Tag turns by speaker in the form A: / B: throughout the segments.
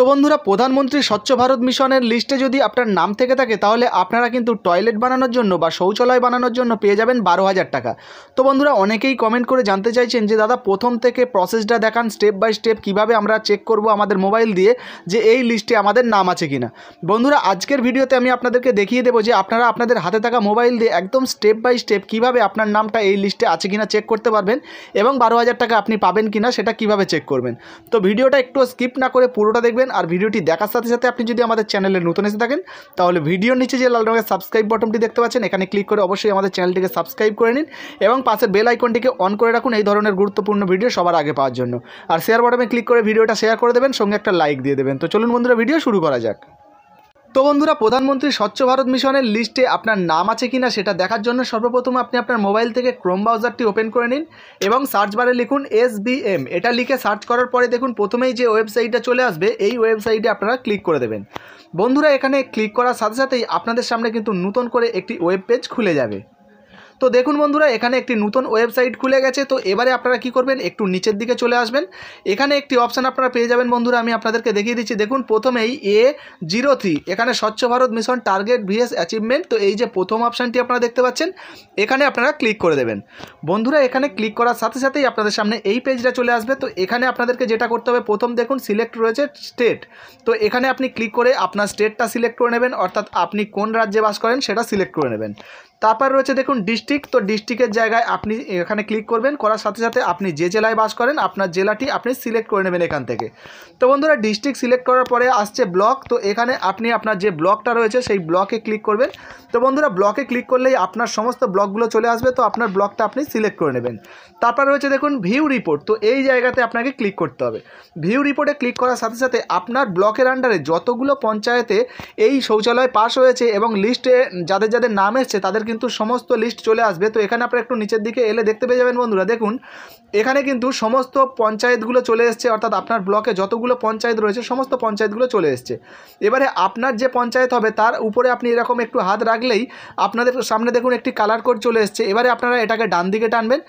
A: তো বন্ধুরা প্রধানমন্ত্রী স্বচ্ছ ভারত মিশনের লিস্টে যদি আপনার নাম থেকে থাকে তাহলে আপনারা কিন্তু টয়লেট বানানোর জন্য বা শৌচালয় বানানোর জন্য পেয়ে যাবেন বারো হাজার টাকা তো বন্ধুরা অনেকেই কমেন্ট করে জানতে চাইছেন যে দাদা প্রথম থেকে প্রসেসটা দেখান স্টেপ বাই স্টেপ কিভাবে আমরা চেক করব আমাদের মোবাইল দিয়ে যে এই লিস্টে আমাদের নাম আছে কিনা বন্ধুরা আজকের ভিডিওতে আমি আপনাদেরকে দেখিয়ে দেবো যে আপনারা আপনাদের হাতে থাকা মোবাইল দিয়ে একদম স্টেপ বাই স্টেপ কিভাবে আপনার নামটা এই লিস্টে আছে কিনা চেক করতে পারবেন এবং বারো হাজার টাকা আপনি পাবেন কিনা সেটা কিভাবে চেক করবেন তো ভিডিওটা একটু স্কিপ না করে পুরোটা দেখবেন পাবেন আর ভিডিওটি দেখার সাথে সাথে আপনি যদি আমাদের চ্যানেলে নতুন এসে থাকেন তাহলে ভিডিওর নিচে যে লাল রঙের সাবস্ক্রাইব বটনটি দেখতে পাচ্ছেন এখানে ক্লিক করে অবশ্যই আমাদের চ্যানেলটিকে সাবস্ক্রাইব করে নিন এবং পাশের বেল আইকনটিকে অন করে রাখুন এই ধরনের গুরুত্বপূর্ণ ভিডিও সবার আগে পাওয়ার জন্য আর শেয়ার বটনে ক্লিক করে ভিডিওটা শেয়ার করে দেবেন সঙ্গে একটা লাইক দিয়ে দেবেন তো চলুন বন্ধুরা ভিডিও শুরু করা যাক তো বন্ধুরা প্রধানমন্ত্রী স্বচ্ছ ভারত মিশনের লিস্টে আপনার নাম আছে কিনা সেটা দেখার জন্য সর্বপ্রথম আপনি আপনার মোবাইল থেকে ক্রোম ব্রাউজারটি ওপেন করে নিন এবং সার্চ বারে লিখুন এস এটা লিখে সার্চ করার পরে দেখুন প্রথমেই যে ওয়েবসাইটটা চলে আসবে এই ওয়েবসাইটে আপনারা ক্লিক করে দেবেন বন্ধুরা এখানে ক্লিক করার সাথে সাথেই আপনাদের সামনে কিন্তু নতুন করে একটি ওয়েব পেজ খুলে যাবে তো দেখুন বন্ধুরা এখানে একটি নতুন ওয়েবসাইট খুলে গেছে তো এবারে আপনারা কি করবেন একটু নিচের দিকে চলে আসবেন এখানে একটি অপশান আপনারা পেয়ে যাবেন বন্ধুরা আমি আপনাদেরকে দেখিয়ে দিচ্ছি দেখুন প্রথমেই এ জিরো থ্রি এখানে স্বচ্ছ Bharat mission target V S achievement তো এই যে প্রথম অপশানটি আপনারা দেখতে পাচ্ছেন এখানে আপনারা ক্লিক করে দেবেন বন্ধুরা এখানে ক্লিক করার সাথে সাথেই আপনাদের সামনে এই পেজটা চলে আসবে তো এখানে আপনাদেরকে যেটা করতে হবে প্রথম দেখুন সিলেক্ট রয়েছে স্টেট তো এখানে আপনি ক্লিক করে আপনার স্টেটটা সিলেক্ট করে নেবেন অর্থাৎ আপনি কোন রাজ্যে বাস করেন সেটা সিলেক্ট করে নেবেন তারপর রয়েছে দেখুন ডিস্ট্রিক্ট তো ডিস্ট্রিক্টের জায়গায় আপনি এখানে ক্লিক করবেন করার সাথে সাথে আপনি যে জেলায় বাস করেন আপনার জেলাটি আপনি সিলেক্ট করে নেবেন এখান থেকে তো বন্ধুরা ডিস্ট্রিক্ট সিলেক্ট করার পরে আসছে ব্লক তো এখানে আপনি আপনার যে ব্লকটা রয়েছে সেই ব্লকে ক্লিক করবেন তো বন্ধুরা ব্লকে ক্লিক করলেই আপনার সমস্ত ব্লকগুলো চলে আসবে তো আপনার ব্লকটা আপনি সিলেক্ট করে নেবেন তারপর রয়েছে দেখুন ভিউ রিপোর্ট তো এই জায়গাতে আপনাকে ক্লিক করতে হবে ভিউ রিপোর্টে ক্লিক করার সাথে সাথে আপনার ব্লকের আন্ডারে যতগুলো পঞ্চায়েতে এই শৌচালয় পাস হয়েছে এবং লিস্টে যাদের যাদের নাম এসছে তাদের কিন্তু সমস্ত লিস্ট চলে আসবে তো এখানে আপনারা একটু নিচের দিকে এলে দেখতে পেয়ে যাবেন বন্ধুরা দেখুন এখানে কিন্তু সমস্ত পঞ্চায়েতগুলো চলে এসছে অর্থাৎ আপনার ব্লকে যতগুলো পঞ্চায়েত রয়েছে সমস্ত পঞ্চায়েতগুলো চলে এসছে এবারে আপনার যে পঞ্চায়েত হবে তার উপরে আপনি এরকম একটু হাত রাখলেই আপনাদের সামনে দেখুন একটি কালার কোড চলে এসছে এবারে আপনারা এটাকে ডান দিকে টানবেন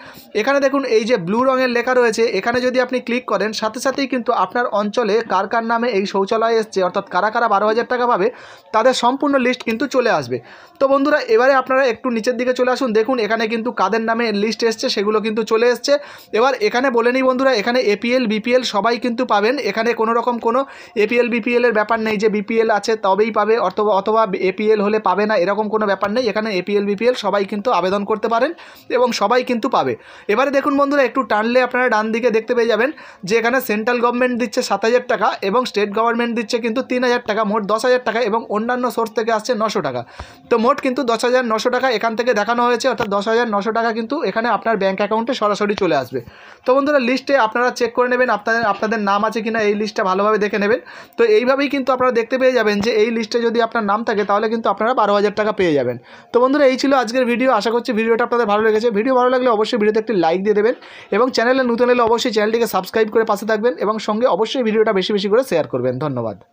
A: এখানে দেখুন এই যে ব্লু রঙের লেখা রয়েছে এখানে যদি আপনি ক্লিক করেন সাথে সাথেই কিন্তু আপনার অঞ্চলে কার কার নামে এই শৌচালয় এসছে অর্থাৎ কারা কারা বারো হাজার টাকা পাবে তাদের সম্পূর্ণ লিস্ট কিন্তু চলে আসবে তো বন্ধুরা এবারে আপনারা একটু নিচের দিকে চলে আসুন দেখুন এখানে কিন্তু কাদের নামে লিস্ট এসছে সেগুলো কিন্তু চলে এসছে এবার এখানে বলে নিই বন্ধুরা এখানে এপিএল বিপিএল সবাই কিন্তু পাবেন এখানে কোনো রকম কোনো এপিএল বিপিএলের ব্যাপার নেই যে বিপিএল আছে তবেই পাবে অথবা অথবা এপিএল হলে পাবে না এরকম কোনো ব্যাপার নেই এখানে এপিএল বিপিএল সবাই কিন্তু আবেদন করতে পারেন এবং সবাই কিন্তু পাবে এবারে দেখুন বন্ধুরা একটু টানলে আপনারা ডান দিকে দেখতে পেয়ে যাবেন যে এখানে সেন্ট্রাল গভর্নমেন্ট দিচ্ছে সাত হাজার টাকা এবং স্টেট গভর্নমেন্ট দিচ্ছে কিন্তু তিন হাজার টাকা মোট দশ হাজার টাকা এবং অন্যান্য সোর্স থেকে আসছে নশো টাকা তো মোট কিন্তু দশ হাজার নশো টাকা টাকা এখান থেকে দেখানো হয়েছে অর্থাৎ দশ হাজার নশো টাকা কিন্তু এখানে আপনার ব্যাঙ্ক অ্যাকাউন্টে সরাসরি চলে আসবে তো বন্ধুরা লিস্টে আপনারা চেক করে নেবেন আপনাদের আপনাদের নাম আছে কিনা এই লিস্টটা ভালোভাবে দেখে নেবেন তো এইভাবেই কিন্তু আপনারা দেখতে পেয়ে যাবেন যে এই লিস্টে যদি আপনার নাম থাকে তাহলে কিন্তু আপনারা বারো হাজার টাকা পেয়ে যাবেন তো বন্ধুরা এই ছিল আজকের ভিডিও আশা করছি ভিডিওটা আপনাদের ভালো লেগেছে ভিডিও ভালো লাগলে অবশ্যই ভিডিওতে একটি লাইক দিয়ে দেবেন এবং চ্যানেলে নতুন এলে অবশ্যই চ্যানেলটিকে সাবস্ক্রাইব করে পাশে থাকবেন এবং সঙ্গে অবশ্যই ভিডিওটা বেশি বেশি করে শেয়ার করবেন ধন্যবাদ